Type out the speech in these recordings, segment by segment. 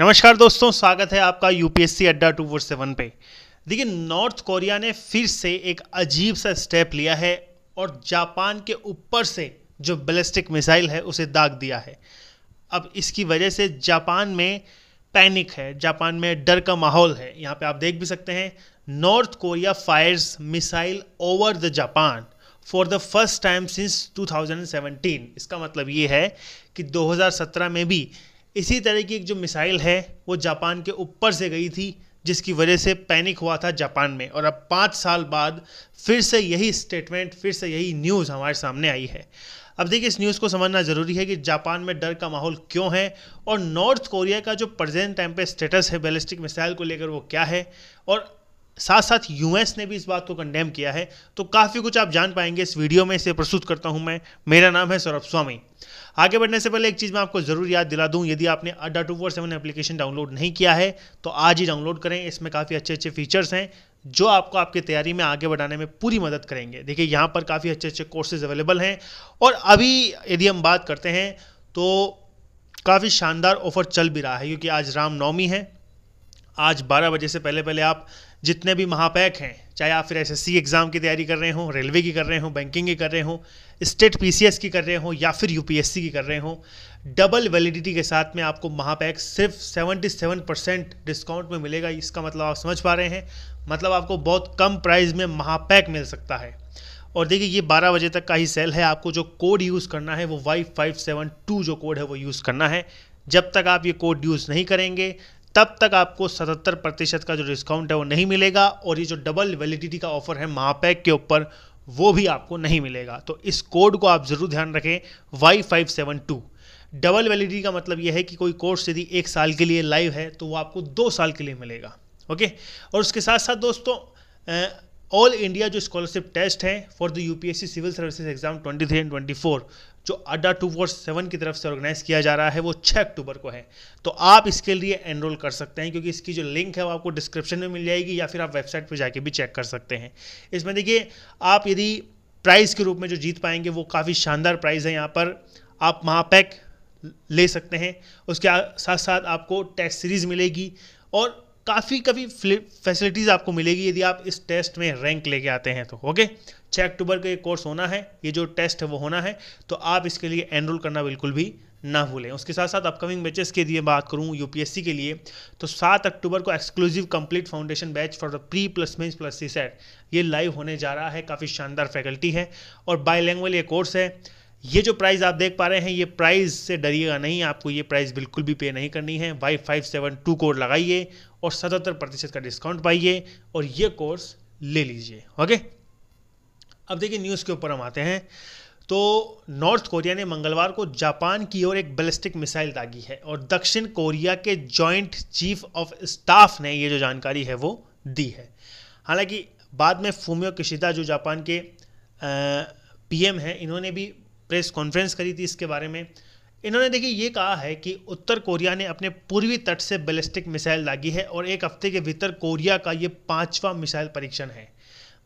नमस्कार दोस्तों स्वागत है आपका यूपीएससी अड्डा टू फोर सेवन पे देखिए नॉर्थ कोरिया ने फिर से एक अजीब सा स्टेप लिया है और जापान के ऊपर से जो बैलिस्टिक मिसाइल है उसे दाग दिया है अब इसकी वजह से जापान में पैनिक है जापान में डर का माहौल है यहाँ पे आप देख भी सकते हैं North Korea fires missile over the Japan for the first time since 2017 इसका मतलब ये है कि 2017 में भी इसी तरह की एक जो मिसाइल है वो जापान के ऊपर से गई थी जिसकी वजह से पैनिक हुआ था जापान में और अब पाँच साल बाद फिर से यही स्टेटमेंट फिर से यही न्यूज़ हमारे सामने आई है अब देखिए इस न्यूज़ को समझना ज़रूरी है कि जापान में डर का माहौल क्यों है और नॉर्थ कोरिया का जो प्रेजेंट टाइम पे स्टेटस है बैलिस्टिक मिसाइल को लेकर वो क्या है और साथ साथ यूएस ने भी इस बात को कंडेम किया है तो काफ़ी कुछ आप जान पाएंगे इस वीडियो में इसे प्रस्तुत करता हूं मैं मेरा नाम है सौरभ स्वामी आगे बढ़ने से पहले एक चीज़ मैं आपको ज़रूर याद दिला दूं यदि आपने Adda two four seven application download नहीं किया है तो आज ही डाउनलोड करें इसमें काफ़ी अच्छे अच्छे फीचर्स हैं जो आपको आपकी तैयारी में आगे बढ़ाने में पूरी मदद करेंगे देखिए यहाँ पर काफ़ी अच्छे अच्छे कोर्सेज अवेलेबल हैं और अभी यदि हम बात करते हैं तो काफ़ी शानदार ऑफर चल भी रहा है क्योंकि आज रामनवमी है आज 12 बजे से पहले पहले आप जितने भी महापैक हैं चाहे आप फिर एसएससी एग्ज़ाम की तैयारी कर रहे हों रेलवे की कर रहे हों बैंकिंग की कर रहे हों स्टेट पीसीएस की कर रहे हों या फिर यूपीएससी की कर रहे हों डबल वैलिडिटी के साथ में आपको महापैक सिर्फ 77 परसेंट डिस्काउंट में मिलेगा इसका मतलब आप समझ पा रहे हैं मतलब आपको बहुत कम प्राइस में महापैक मिल सकता है और देखिए ये बारह बजे तक का ही सेल है आपको जो कोड यूज़ करना है वो वाई फाइव सेवन टू जो कोड है वो यूज़ करना है जब तक आप ये कोड यूज़ नहीं करेंगे तब तक आपको 77 प्रतिशत का जो डिस्काउंट है वो नहीं मिलेगा और ये जो डबल वैलिडिटी का ऑफर है महापैक के ऊपर वो भी आपको नहीं मिलेगा तो इस कोड को आप ज़रूर ध्यान रखें Y five seven two double validity का मतलब यह है कि कोई कोर्स यदि एक साल के लिए लाइव है तो वो आपको दो साल के लिए मिलेगा ओके और उसके साथ साथ दोस्तों ऑल इंडिया जो स्कॉलरशिप टेस्ट है for the UPSC civil services exam 23 and 24 जो अड्डा टू फोर सेवन की तरफ से ऑर्गेनाइज किया जा रहा है वो 6 अक्टूबर को है तो आप इसके लिए एनरोल कर सकते हैं क्योंकि इसकी जो लिंक है वो आपको डिस्क्रिप्शन में मिल जाएगी या फिर आप वेबसाइट पर जाके भी चेक कर सकते हैं इसमें देखिए आप यदि प्राइज़ के रूप में जो जीत पाएंगे वो काफ़ी शानदार प्राइज़ है यहाँ पर आप महापैक ले सकते हैं उसके साथ साथ आपको टेस्ट सीरीज़ मिलेगी और काफ़ी काफ़ी फैसिलिटीज़ आपको मिलेगी यदि आप इस टेस्ट में रैंक लेके आते हैं तो ओके छः अक्टूबर का ये कोर्स होना है ये जो टेस्ट है वो होना है तो आप इसके लिए एनरोल करना बिल्कुल भी ना भूलें उसके साथ साथ अपकमिंग बैचेस के लिए बात करूं यूपीएससी के लिए तो सात अक्टूबर को exclusive complete foundation batch for the pre plus mains plus CSAT ये लाइव होने जा रहा है काफ़ी शानदार फैकल्टी है और बायलैंग्वेज ये कोर्स है ये जो प्राइस आप देख पा रहे हैं ये प्राइस से डरिएगा नहीं आपको ये प्राइस बिल्कुल भी पे नहीं करनी है Y five seven two code लगाइए और सतहत्तर प्रतिशत का डिस्काउंट पाइए और ये कोर्स ले लीजिए ओके अब देखिए न्यूज़ के ऊपर हम आते हैं तो नॉर्थ कोरिया ने मंगलवार को जापान की ओर एक बैलिस्टिक मिसाइल दागी है और दक्षिण कोरिया के जॉइंट चीफ ऑफ स्टाफ ने ये जो जानकारी है वो दी है हालांकि बाद में फूमियो किशिदा जो जापान के पीएम हैं इन्होंने भी प्रेस कॉन्फ्रेंस करी थी इसके बारे में इन्होंने देखिए ये कहा है कि उत्तर कोरिया ने अपने पूर्वी तट से बैलिस्टिक मिसाइल दागी है और एक हफ्ते के भीतर कोरिया का ये पांचवा मिसाइल परीक्षण है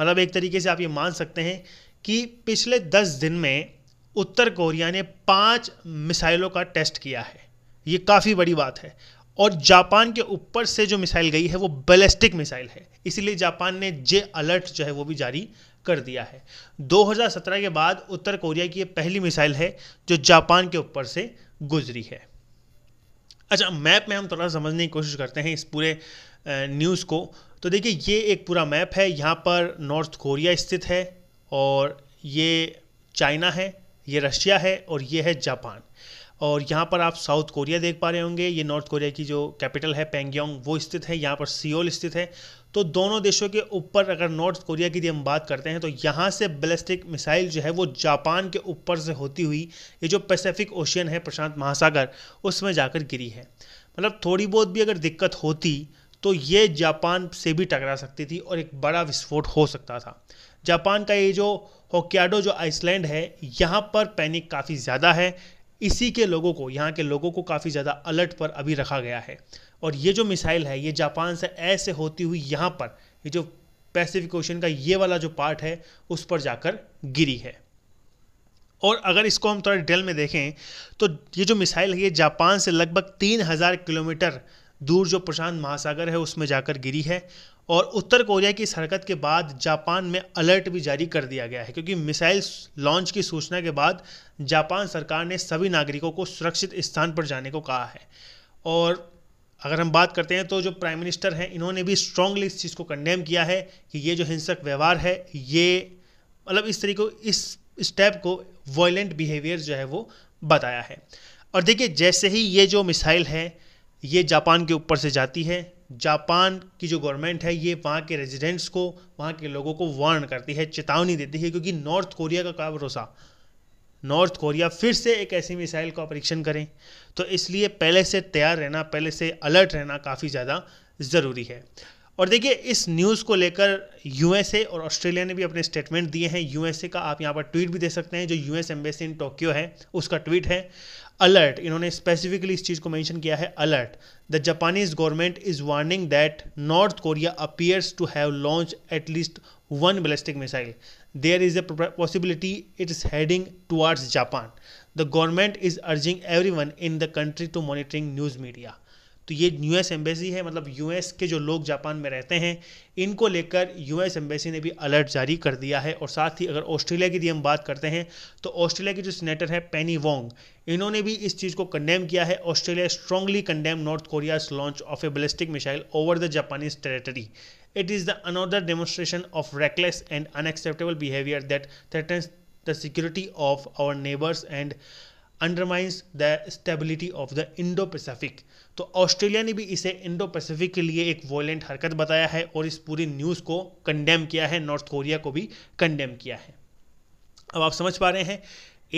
मतलब एक तरीके से आप ये मान सकते हैं कि पिछले दस दिन में उत्तर कोरिया ने पांच मिसाइलों का टेस्ट किया है ये काफ़ी बड़ी बात है और जापान के ऊपर से जो मिसाइल गई है वो बैलिस्टिक मिसाइल है इसीलिए जापान ने जे अलर्ट जो है वो भी जारी कर दिया है 2017 के बाद उत्तर कोरिया की ये पहली मिसाइल है जो जापान के ऊपर से गुजरी है अच्छा मैप में हम थोड़ा समझने की कोशिश करते हैं इस पूरे न्यूज़ को तो देखिए ये एक पूरा मैप है यहाँ पर नॉर्थ कोरिया स्थित है और ये चाइना है ये रशिया है और ये है जापान और यहाँ पर आप साउथ कोरिया देख पा रहे होंगे ये नॉर्थ कोरिया की जो कैपिटल है पेंगयोंग वो स्थित है यहाँ पर सियोल स्थित है तो दोनों देशों के ऊपर अगर नॉर्थ कोरिया की हम बात करते हैं तो यहाँ से बैलिस्टिक मिसाइल जो है वो जापान के ऊपर से होती हुई ये जो पैसेफिक ओशियन है प्रशांत महासागर उसमें जाकर गिरी है मतलब थोड़ी बहुत भी अगर दिक्कत होती तो ये जापान से भी टकरा सकती थी और एक बड़ा विस्फोट हो सकता था जापान का ये जो होक्याडो जो आइसलैंड है यहाँ पर पैनिक काफ़ी ज़्यादा है इसी के लोगों को यहाँ के लोगों को काफ़ी ज़्यादा अलर्ट पर अभी रखा गया है और ये जो मिसाइल है ये जापान से ऐसे होती हुई यहाँ पर ये जो पैसिफिक ओशन का ये वाला जो पार्ट है उस पर जाकर गिरी है और अगर इसको हम थोड़ा डिटेल में देखें तो ये जो मिसाइल है ये जापान से लगभग तीन हज़ार किलोमीटर दूर जो प्रशांत महासागर है उसमें जाकर गिरी है और उत्तर कोरिया की इस हरकत के बाद जापान में अलर्ट भी जारी कर दिया गया है क्योंकि मिसाइल लॉन्च की सूचना के बाद जापान सरकार ने सभी नागरिकों को सुरक्षित स्थान पर जाने को कहा है और अगर हम बात करते हैं तो जो प्राइम मिनिस्टर हैं इन्होंने भी स्ट्रांगली इस चीज़ को कंडेम किया है कि ये जो हिंसक व्यवहार है ये मतलब इस तरीके इस स्टेप को वायलेंट बिहेवियर जो है वो बताया है और देखिए जैसे ही ये जो मिसाइल है ये जापान के ऊपर से जाती है जापान की जो गवर्नमेंट है ये वहाँ के रेजिडेंट्स को वहाँ के लोगों को वार्न करती है चेतावनी देती है क्योंकि नॉर्थ कोरिया का क्या भरोसा नॉर्थ कोरिया फिर से एक ऐसी मिसाइल का परीक्षण करें तो इसलिए पहले से तैयार रहना पहले से अलर्ट रहना काफ़ी ज़्यादा ज़रूरी है और देखिए इस न्यूज़ को लेकर यूएसए और ऑस्ट्रेलिया ने भी अपने स्टेटमेंट दिए हैं यूएसए का आप यहाँ पर ट्वीट भी दे सकते हैं जो यूएस एम्बेसी इन टोक्यो है उसका ट्वीट है अलर्ट इन्होंने स्पेसिफिकली इस चीज़ को मेंशन किया है alert the Japanese government is warning that North Korea appears to have launch at least one ballistic missile there is a possibility it is heading towards Japan the government is urging everyone in the country to monitoring news media तो ये S embassy है मतलब S के जो लोग Japan में रहते हैं इनको लेकर एस एम्बेसी ने भी अलर्ट जारी कर दिया है और साथ ही अगर ऑस्ट्रेलिया की भी हम बात करते हैं तो ऑस्ट्रेलिया के जो सीनेटर है पेनी वोंग इन्होंने भी इस चीज़ को कंडेम किया है Australia strongly condemn North Korea launch of a ballistic missile over the Japanese territory it is the another demonstration of reckless and unacceptable behaviour that threaten the security of our neighbours and undermines the stability of the Indo Pacific तो Australia ने भी इसे Indo Pacific के लिए एक violent हरकत बताया है और इस पूरी न्यूज़ को कंडेम किया है नॉर्थ कोरिया को भी कंडेम किया है अब आप समझ पा रहे हैं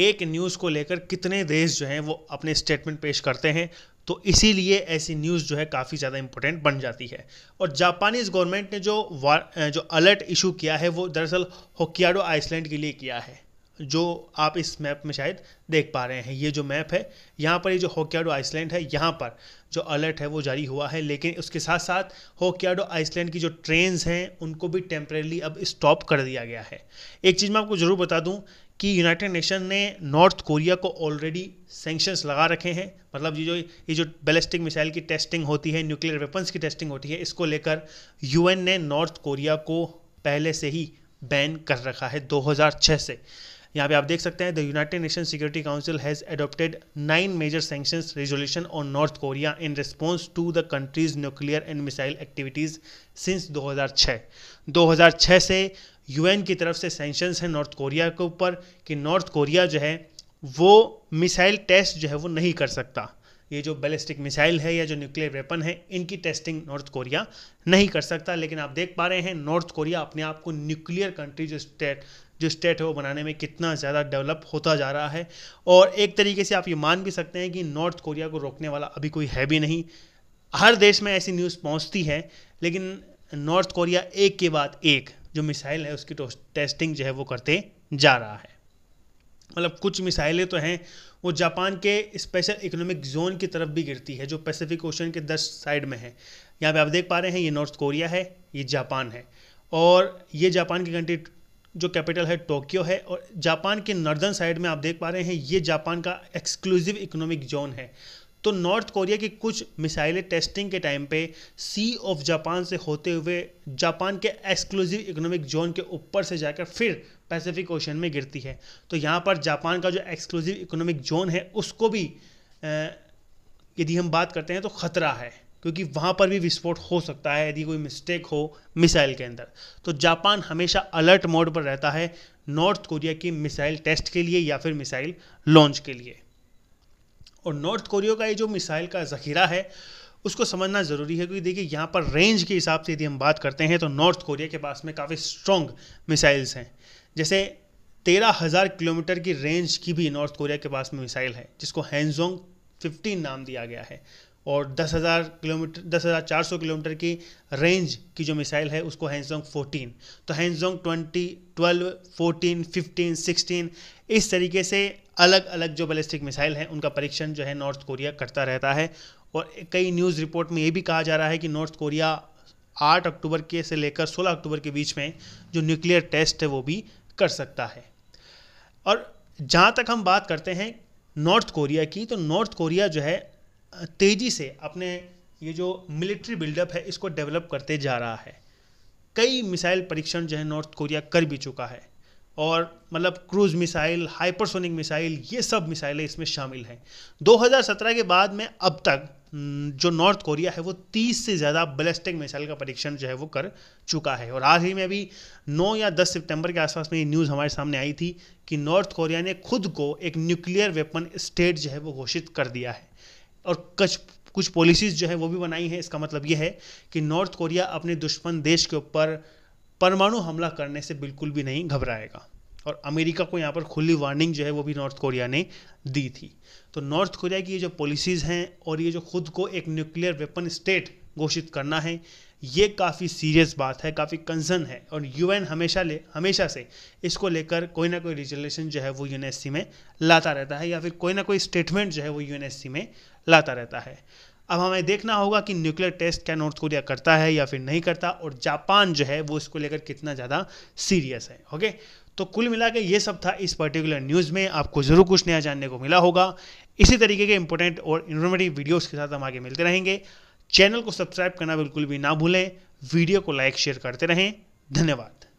एक न्यूज़ को लेकर कितने देश जो हैं वो अपने स्टेटमेंट पेश करते हैं तो इसीलिए ऐसी न्यूज़ जो है काफ़ी ज़्यादा इंपॉर्टेंट बन जाती है और जापानीज़ गवर्नमेंट ने जो जो अलर्ट इशू किया है वो दरअसल होकियाडो आइसलैंड के लिए किया है जो आप इस मैप में शायद देख पा रहे हैं ये जो मैप है यहाँ पर ये जो होक्याडो आइसलैंड है यहाँ पर जो अलर्ट है वो जारी हुआ है लेकिन उसके साथ साथ होक्याडो आइसलैंड की जो ट्रेन्स हैं उनको भी टेम्परेली अब स्टॉप कर दिया गया है एक चीज़ मैं आपको ज़रूर बता दूँ कि यूनाइटेड नेशन ने नॉर्थ कोरिया को ऑलरेडी सेंक्शंस लगा रखे हैं मतलब ये जो ये जो बैलिस्टिक मिसाइल की टेस्टिंग होती है न्यूक्लियर वेपन्स की टेस्टिंग होती है इसको लेकर यूएन ने नॉर्थ कोरिया को पहले से ही बैन कर रखा है 2006 से यहाँ पे आप देख सकते हैं the United Nation Security Council has adopted nine major sanction resolution on North Korea in response to the country's nuclear and missile activities since 2006 2006 से यूएन की तरफ से सेंक्शंस हैं नॉर्थ कोरिया के ऊपर कि नॉर्थ कोरिया जो है वो मिसाइल टेस्ट जो है वो नहीं कर सकता ये जो बैलिस्टिक मिसाइल है या जो न्यूक्लियर वेपन है इनकी टेस्टिंग नॉर्थ कोरिया नहीं कर सकता लेकिन आप देख पा रहे हैं नॉर्थ कोरिया अपने आप को न्यूक्लियर कंट्री जो स्टेट जो स्टेट है वो बनाने में कितना ज़्यादा डेवलप होता जा रहा है और एक तरीके से आप ये मान भी सकते हैं कि नॉर्थ कोरिया को रोकने वाला अभी कोई है भी नहीं हर देश में ऐसी न्यूज़ पहुँचती है लेकिन नॉर्थ कोरिया एक के बाद एक जो मिसाइल है उसकी टेस्टिंग जो है वो करते जा रहा है मतलब कुछ मिसाइलें तो हैं वो जापान के स्पेशल इकोनॉमिक जोन की तरफ भी गिरती है जो पैसिफिक ओशन के दस साइड में है यहाँ पे आप देख पा रहे हैं ये नॉर्थ कोरिया है ये जापान है और ये जापान की कंट्री जो कैपिटल है टोक्यो है और जापान के नॉर्दर्न साइड में आप देख पा रहे हैं ये जापान का एक्सक्लूसिव इकोनॉमिक जोन है तो नॉर्थ कोरिया की कुछ मिसाइलें टेस्टिंग के टाइम पे सी ऑफ जापान से होते हुए जापान के एक्सक्लूसिव इकोनॉमिक जोन के ऊपर से जाकर फिर पैसिफिक ओशन में गिरती है तो यहाँ पर जापान का जो एक्सक्लूसिव इकोनॉमिक जोन है उसको भी यदि हम बात करते हैं तो ख़तरा है क्योंकि वहाँ पर भी विस्फोट हो सकता है यदि कोई मिस्टेक हो मिसाइल के अंदर तो जापान हमेशा अलर्ट मोड पर रहता है नॉर्थ कोरिया की मिसाइल टेस्ट के लिए या फिर मिसाइल लॉन्च के लिए और नॉर्थ कोरिया का ये जो मिसाइल का ज़खीरा है उसको समझना ज़रूरी है क्योंकि देखिए यहाँ पर रेंज के हिसाब से यदि हम बात करते हैं तो नॉर्थ कोरिया के पास में काफ़ी स्ट्रॉन्ग मिसाइल्स हैं जैसे तेरह हज़ार किलोमीटर की रेंज की भी नॉर्थ कोरिया के पास में मिसाइल है जिसको हैंजोंग फिफ्टीन नाम दिया गया है और 10,000 किलोमीटर 10,400 किलोमीटर की रेंज की जो मिसाइल है उसको हैंजोंग 14 तो हैंजोंग 20, 12, 14, 15, 16 इस तरीके से अलग अलग जो बैलिस्टिक मिसाइल हैं उनका परीक्षण जो है नॉर्थ कोरिया करता रहता है और कई न्यूज़ रिपोर्ट में ये भी कहा जा रहा है कि नॉर्थ कोरिया 8 अक्टूबर के से लेकर 16 अक्टूबर के बीच में जो न्यूक्लियर टेस्ट है वो भी कर सकता है और जहाँ तक हम बात करते हैं नॉर्थ कोरिया की तो नॉर्थ कोरिया जो है तेज़ी से अपने ये जो मिलिट्री बिल्डअप है इसको डेवलप करते जा रहा है कई मिसाइल परीक्षण जो है नॉर्थ कोरिया कर भी चुका है और मतलब क्रूज मिसाइल हाइपरसोनिक मिसाइल ये सब मिसाइलें इसमें शामिल हैं 2017 के बाद में अब तक जो नॉर्थ कोरिया है वो 30 से ज़्यादा बैलिस्टिक मिसाइल का परीक्षण जो है वो कर चुका है और हाल ही में अभी 9 या 10 सितंबर के आसपास में ये न्यूज़ हमारे सामने आई थी कि नॉर्थ कोरिया ने खुद को एक न्यूक्लियर वेपन स्टेट जो है वो घोषित कर दिया है और कुछ कुछ पॉलिसीज़ जो है वो भी बनाई है इसका मतलब ये है कि नॉर्थ कोरिया अपने दुश्मन देश के ऊपर परमाणु हमला करने से बिल्कुल भी नहीं घबराएगा और अमेरिका को यहाँ पर खुली वार्निंग जो है वो भी नॉर्थ कोरिया ने दी थी तो नॉर्थ कोरिया की ये जो पॉलिसीज़ हैं और ये जो खुद को एक न्यूक्लियर वेपन स्टेट घोषित करना है ये काफ़ी सीरियस बात है काफ़ी कंसर्न है और यूएन हमेशा ले हमेशा से इसको लेकर कोई ना कोई रिजोल्यूशन जो है वो यूएनएससी में लाता रहता है या फिर कोई ना कोई स्टेटमेंट जो है वो यूएनएससी में लाता रहता है अब हमें देखना होगा कि न्यूक्लियर टेस्ट क्या नॉर्थ कोरिया करता है या फिर नहीं करता और जापान जो है वो इसको लेकर कितना ज़्यादा सीरियस है ओके तो कुल मिला के ये सब था इस पर्टिकुलर न्यूज़ में आपको ज़रूर कुछ नया जानने को मिला होगा इसी तरीके के इंपॉर्टेंट और इन्फॉर्मेटिव वीडियोज़ के साथ हम आगे मिलते रहेंगे चैनल को सब्सक्राइब करना बिल्कुल भी ना भूलें वीडियो को लाइक शेयर करते रहें धन्यवाद